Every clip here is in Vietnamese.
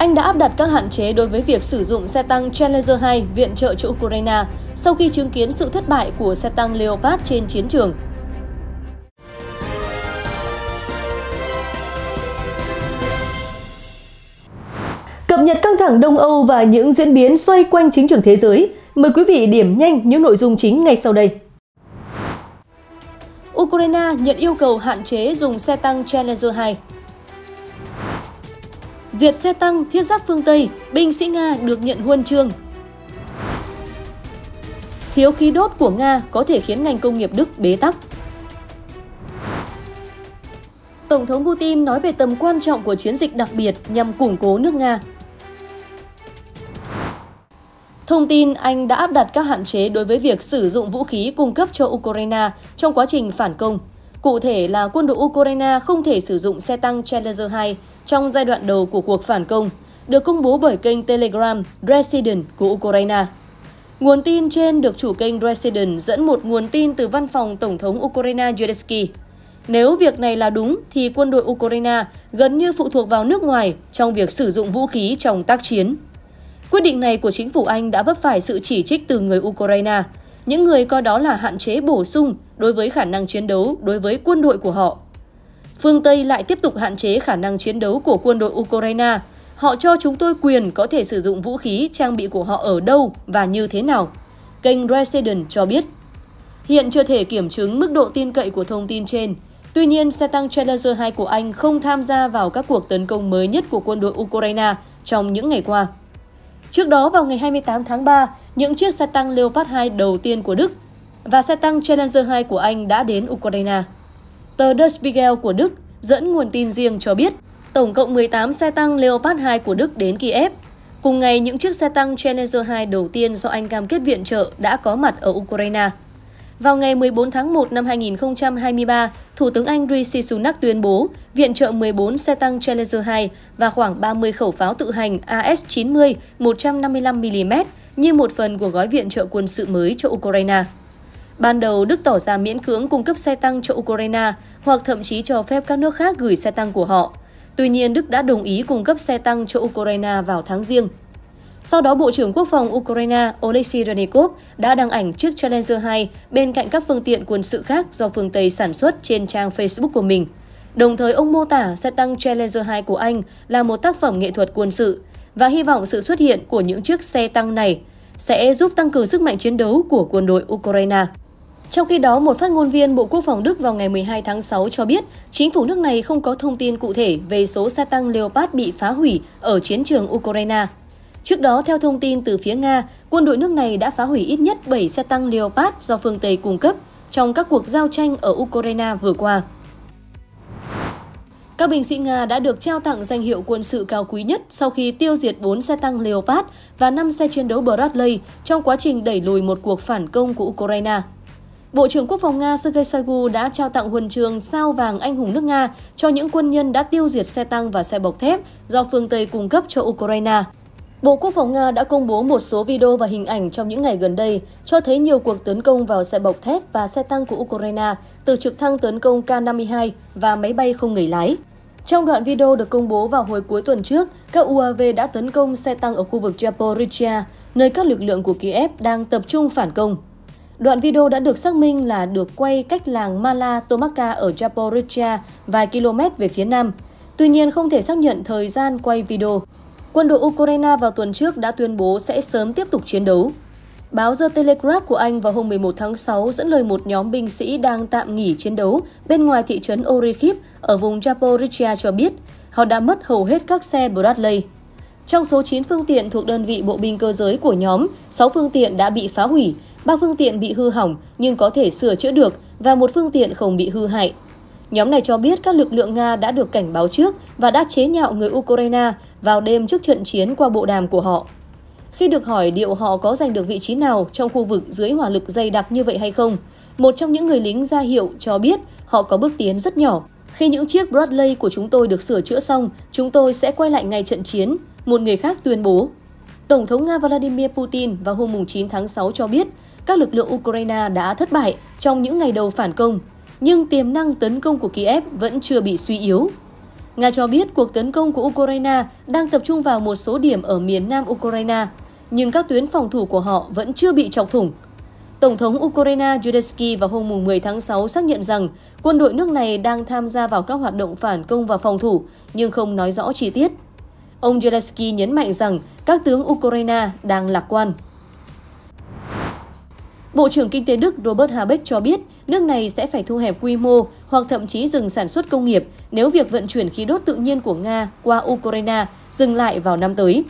Anh đã áp đặt các hạn chế đối với việc sử dụng xe tăng Challenger 2 viện trợ cho Ukraine sau khi chứng kiến sự thất bại của xe tăng Leopard trên chiến trường. Cập nhật căng thẳng Đông Âu và những diễn biến xoay quanh chính trường thế giới, mời quý vị điểm nhanh những nội dung chính ngay sau đây. Ukraine nhận yêu cầu hạn chế dùng xe tăng Challenger 2 Diệt xe tăng thiết giáp phương Tây, binh sĩ Nga được nhận huân chương. Thiếu khí đốt của Nga có thể khiến ngành công nghiệp Đức bế tắc. Tổng thống Putin nói về tầm quan trọng của chiến dịch đặc biệt nhằm củng cố nước Nga. Thông tin Anh đã áp đặt các hạn chế đối với việc sử dụng vũ khí cung cấp cho Ukraine trong quá trình phản công. Cụ thể là quân đội Ukraine không thể sử dụng xe tăng Challenger 2 trong giai đoạn đầu của cuộc phản công, được công bố bởi kênh Telegram Resident của Ukraine. Nguồn tin trên được chủ kênh Resident dẫn một nguồn tin từ văn phòng Tổng thống Ukraine Zelensky. Nếu việc này là đúng thì quân đội Ukraine gần như phụ thuộc vào nước ngoài trong việc sử dụng vũ khí trong tác chiến. Quyết định này của chính phủ Anh đã vấp phải sự chỉ trích từ người Ukraine – những người coi đó là hạn chế bổ sung đối với khả năng chiến đấu đối với quân đội của họ. Phương Tây lại tiếp tục hạn chế khả năng chiến đấu của quân đội Ukraine. Họ cho chúng tôi quyền có thể sử dụng vũ khí, trang bị của họ ở đâu và như thế nào. Kênh Resident cho biết. Hiện chưa thể kiểm chứng mức độ tin cậy của thông tin trên. Tuy nhiên, xe tăng Challenger 2 của Anh không tham gia vào các cuộc tấn công mới nhất của quân đội Ukraine trong những ngày qua. Trước đó vào ngày 28 tháng 3, những chiếc xe tăng Leopard 2 đầu tiên của Đức và xe tăng Challenger 2 của Anh đã đến Ukraine. Tờ Der Spiegel của Đức dẫn nguồn tin riêng cho biết tổng cộng 18 xe tăng Leopard 2 của Đức đến Kiev. Cùng ngày, những chiếc xe tăng Challenger 2 đầu tiên do Anh cam kết viện trợ đã có mặt ở Ukraine. Vào ngày 14 tháng 1 năm 2023, Thủ tướng Anh Rishi Sunak tuyên bố viện trợ 14 xe tăng Challenger 2 và khoảng 30 khẩu pháo tự hành AS-90 155mm như một phần của gói viện trợ quân sự mới cho Ukraine. Ban đầu, Đức tỏ ra miễn cưỡng cung cấp xe tăng cho Ukraine hoặc thậm chí cho phép các nước khác gửi xe tăng của họ. Tuy nhiên, Đức đã đồng ý cung cấp xe tăng cho Ukraine vào tháng riêng – sau đó, Bộ trưởng Quốc phòng Ukraine Oleksiy Renikov đã đăng ảnh chiếc Challenger 2 bên cạnh các phương tiện quân sự khác do phương Tây sản xuất trên trang Facebook của mình. Đồng thời, ông mô tả xe tăng Challenger 2 của Anh là một tác phẩm nghệ thuật quân sự và hy vọng sự xuất hiện của những chiếc xe tăng này sẽ giúp tăng cường sức mạnh chiến đấu của quân đội Ukraine. Trong khi đó, một phát ngôn viên Bộ Quốc phòng Đức vào ngày 12 tháng 6 cho biết chính phủ nước này không có thông tin cụ thể về số xe tăng Leopard bị phá hủy ở chiến trường Ukraine. Trước đó, theo thông tin từ phía Nga, quân đội nước này đã phá hủy ít nhất 7 xe tăng Leopard do phương Tây cung cấp trong các cuộc giao tranh ở Ukraine vừa qua. Các binh sĩ Nga đã được trao tặng danh hiệu quân sự cao quý nhất sau khi tiêu diệt 4 xe tăng Leopard và 5 xe chiến đấu Bradley trong quá trình đẩy lùi một cuộc phản công của Ukraine. Bộ trưởng Quốc phòng Nga Sergei Shoigu đã trao tặng huân trường sao vàng anh hùng nước Nga cho những quân nhân đã tiêu diệt xe tăng và xe bọc thép do phương Tây cung cấp cho Ukraine. Bộ Quốc phòng Nga đã công bố một số video và hình ảnh trong những ngày gần đây cho thấy nhiều cuộc tấn công vào xe bọc thép và xe tăng của Ukraine từ trực thăng tấn công K-52 và máy bay không người lái. Trong đoạn video được công bố vào hồi cuối tuần trước, các UAV đã tấn công xe tăng ở khu vực Zaporizhia, nơi các lực lượng của Kiev đang tập trung phản công. Đoạn video đã được xác minh là được quay cách làng Mala Tomaka ở Zaporizhia vài km về phía nam. Tuy nhiên không thể xác nhận thời gian quay video. Quân đội Ukraine vào tuần trước đã tuyên bố sẽ sớm tiếp tục chiến đấu. Báo The Telegraph của Anh vào hôm 11 tháng 6 dẫn lời một nhóm binh sĩ đang tạm nghỉ chiến đấu bên ngoài thị trấn Orikhiv ở vùng Zaporizhia cho biết họ đã mất hầu hết các xe Bradley. Trong số 9 phương tiện thuộc đơn vị bộ binh cơ giới của nhóm, 6 phương tiện đã bị phá hủy, 3 phương tiện bị hư hỏng nhưng có thể sửa chữa được và một phương tiện không bị hư hại. Nhóm này cho biết các lực lượng Nga đã được cảnh báo trước và đã chế nhạo người Ukraine vào đêm trước trận chiến qua bộ đàm của họ. Khi được hỏi liệu họ có giành được vị trí nào trong khu vực dưới hỏa lực dày đặc như vậy hay không, một trong những người lính ra hiệu cho biết họ có bước tiến rất nhỏ. Khi những chiếc Bradley của chúng tôi được sửa chữa xong, chúng tôi sẽ quay lại ngay trận chiến, một người khác tuyên bố. Tổng thống Nga Vladimir Putin vào hôm 9 tháng 6 cho biết các lực lượng Ukraine đã thất bại trong những ngày đầu phản công nhưng tiềm năng tấn công của Kiev vẫn chưa bị suy yếu. Nga cho biết cuộc tấn công của Ukraine đang tập trung vào một số điểm ở miền nam Ukraine, nhưng các tuyến phòng thủ của họ vẫn chưa bị chọc thủng. Tổng thống Ukraine Zelensky vào hôm 10 tháng 6 xác nhận rằng quân đội nước này đang tham gia vào các hoạt động phản công và phòng thủ, nhưng không nói rõ chi tiết. Ông Zelensky nhấn mạnh rằng các tướng Ukraine đang lạc quan. Bộ trưởng Kinh tế Đức Robert Habeck cho biết nước này sẽ phải thu hẹp quy mô hoặc thậm chí dừng sản xuất công nghiệp nếu việc vận chuyển khí đốt tự nhiên của Nga qua Ukraine dừng lại vào năm tới.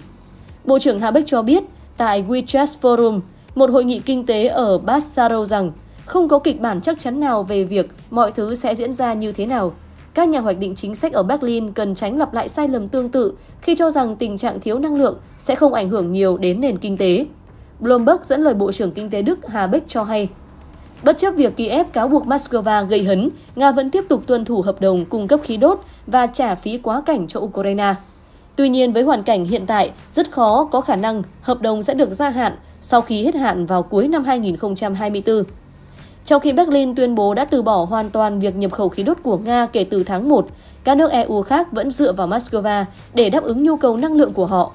Bộ trưởng Habeck cho biết tại WeChat Forum, một hội nghị kinh tế ở Bassaro rằng không có kịch bản chắc chắn nào về việc mọi thứ sẽ diễn ra như thế nào. Các nhà hoạch định chính sách ở Berlin cần tránh lặp lại sai lầm tương tự khi cho rằng tình trạng thiếu năng lượng sẽ không ảnh hưởng nhiều đến nền kinh tế. Bloomberg dẫn lời Bộ trưởng Kinh tế Đức Hà Bích cho hay. Bất chấp việc Kiev cáo buộc Moscow gây hấn, Nga vẫn tiếp tục tuân thủ hợp đồng cung cấp khí đốt và trả phí quá cảnh cho Ukraine. Tuy nhiên, với hoàn cảnh hiện tại, rất khó có khả năng hợp đồng sẽ được gia hạn sau khi hết hạn vào cuối năm 2024. Trong khi Berlin tuyên bố đã từ bỏ hoàn toàn việc nhập khẩu khí đốt của Nga kể từ tháng 1, các nước EU khác vẫn dựa vào Moscow để đáp ứng nhu cầu năng lượng của họ.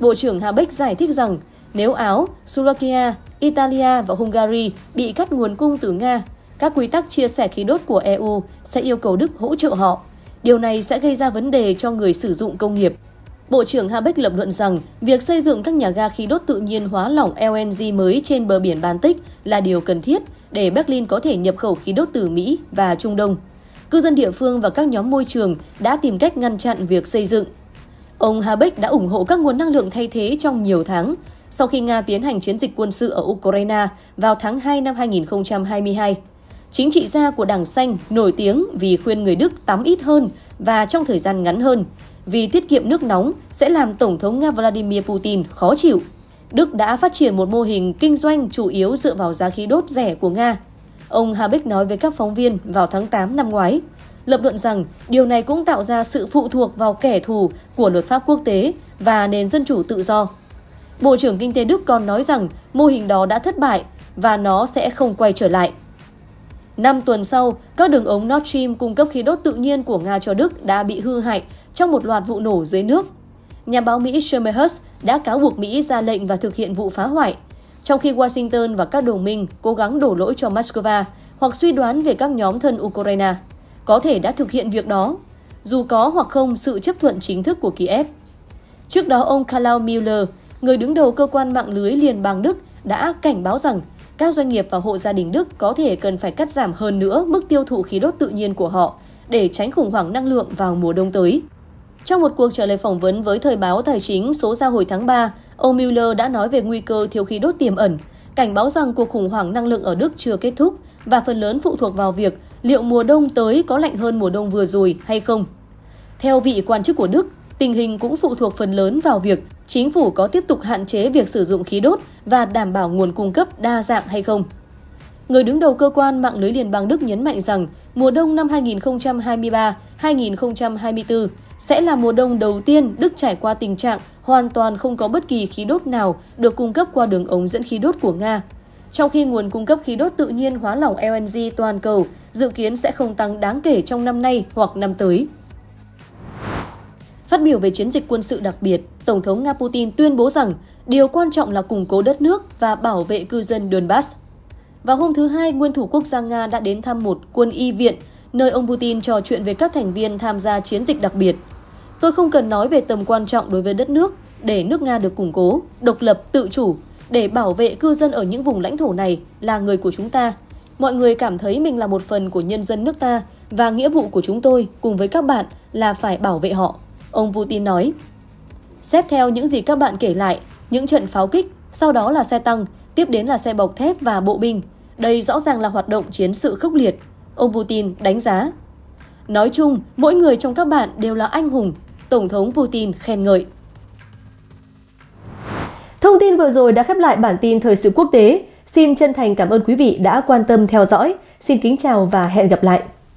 Bộ trưởng Habeck giải thích rằng nếu Áo, Slovakia, Italia và Hungary bị cắt nguồn cung từ Nga, các quy tắc chia sẻ khí đốt của EU sẽ yêu cầu Đức hỗ trợ họ. Điều này sẽ gây ra vấn đề cho người sử dụng công nghiệp. Bộ trưởng Habeck lập luận rằng việc xây dựng các nhà ga khí đốt tự nhiên hóa lỏng LNG mới trên bờ biển Baltic là điều cần thiết để Berlin có thể nhập khẩu khí đốt từ Mỹ và Trung Đông. Cư dân địa phương và các nhóm môi trường đã tìm cách ngăn chặn việc xây dựng. Ông Habeck đã ủng hộ các nguồn năng lượng thay thế trong nhiều tháng sau khi Nga tiến hành chiến dịch quân sự ở Ukraine vào tháng 2 năm 2022. Chính trị gia của Đảng Xanh nổi tiếng vì khuyên người Đức tắm ít hơn và trong thời gian ngắn hơn, vì tiết kiệm nước nóng sẽ làm Tổng thống Nga Vladimir Putin khó chịu. Đức đã phát triển một mô hình kinh doanh chủ yếu dựa vào giá khí đốt rẻ của Nga. Ông Habeck nói với các phóng viên vào tháng 8 năm ngoái, lập luận rằng điều này cũng tạo ra sự phụ thuộc vào kẻ thù của luật pháp quốc tế và nền dân chủ tự do Bộ trưởng Kinh tế Đức còn nói rằng mô hình đó đã thất bại và nó sẽ không quay trở lại. Năm tuần sau, các đường ống Nord Stream cung cấp khí đốt tự nhiên của Nga cho Đức đã bị hư hại trong một loạt vụ nổ dưới nước. Nhà báo Mỹ Shermer Huss đã cáo buộc Mỹ ra lệnh và thực hiện vụ phá hoại, trong khi Washington và các đồng minh cố gắng đổ lỗi cho Moscow hoặc suy đoán về các nhóm thân Ukraine, có thể đã thực hiện việc đó, dù có hoặc không sự chấp thuận chính thức của Kiev. Trước đó, ông Kalao Mueller, người đứng đầu cơ quan mạng lưới Liên bang Đức đã cảnh báo rằng các doanh nghiệp và hộ gia đình Đức có thể cần phải cắt giảm hơn nữa mức tiêu thụ khí đốt tự nhiên của họ để tránh khủng hoảng năng lượng vào mùa đông tới. Trong một cuộc trả lời phỏng vấn với thời báo Tài chính số ra hồi tháng 3, ông Mueller đã nói về nguy cơ thiếu khí đốt tiềm ẩn, cảnh báo rằng cuộc khủng hoảng năng lượng ở Đức chưa kết thúc và phần lớn phụ thuộc vào việc liệu mùa đông tới có lạnh hơn mùa đông vừa rồi hay không. Theo vị quan chức của Đức, Tình hình cũng phụ thuộc phần lớn vào việc chính phủ có tiếp tục hạn chế việc sử dụng khí đốt và đảm bảo nguồn cung cấp đa dạng hay không. Người đứng đầu cơ quan mạng lưới liên bang Đức nhấn mạnh rằng mùa đông năm 2023-2024 sẽ là mùa đông đầu tiên Đức trải qua tình trạng hoàn toàn không có bất kỳ khí đốt nào được cung cấp qua đường ống dẫn khí đốt của Nga. Trong khi nguồn cung cấp khí đốt tự nhiên hóa lỏng LNG toàn cầu dự kiến sẽ không tăng đáng kể trong năm nay hoặc năm tới. Phát biểu về chiến dịch quân sự đặc biệt, Tổng thống Nga Putin tuyên bố rằng điều quan trọng là củng cố đất nước và bảo vệ cư dân Donbass. Vào hôm thứ Hai, nguyên thủ quốc gia Nga đã đến thăm một quân y viện, nơi ông Putin trò chuyện với các thành viên tham gia chiến dịch đặc biệt. Tôi không cần nói về tầm quan trọng đối với đất nước, để nước Nga được củng cố, độc lập, tự chủ, để bảo vệ cư dân ở những vùng lãnh thổ này là người của chúng ta. Mọi người cảm thấy mình là một phần của nhân dân nước ta và nghĩa vụ của chúng tôi cùng với các bạn là phải bảo vệ họ. Ông Putin nói, Xét theo những gì các bạn kể lại, những trận pháo kích, sau đó là xe tăng, tiếp đến là xe bọc thép và bộ binh. Đây rõ ràng là hoạt động chiến sự khốc liệt, ông Putin đánh giá. Nói chung, mỗi người trong các bạn đều là anh hùng, Tổng thống Putin khen ngợi. Thông tin vừa rồi đã khép lại bản tin thời sự quốc tế. Xin chân thành cảm ơn quý vị đã quan tâm theo dõi. Xin kính chào và hẹn gặp lại.